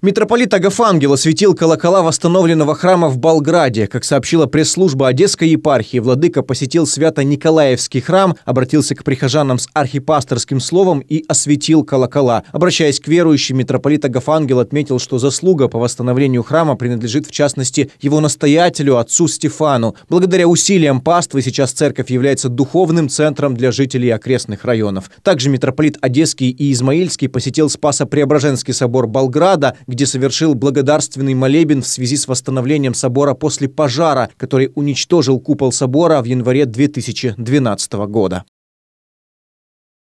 Митрополит Агафангел осветил колокола восстановленного храма в Болграде. Как сообщила пресс-служба Одесской епархии, владыка посетил Свято-Николаевский храм, обратился к прихожанам с архипасторским словом и осветил колокола. Обращаясь к верующим, митрополит Агафангел отметил, что заслуга по восстановлению храма принадлежит в частности его настоятелю, отцу Стефану. Благодаря усилиям паствы сейчас церковь является духовным центром для жителей окрестных районов. Также митрополит Одесский и Измаильский посетил Спасо-Преображенский собор Болграда, где совершил благодарственный молебен в связи с восстановлением собора после пожара, который уничтожил купол собора в январе 2012 года.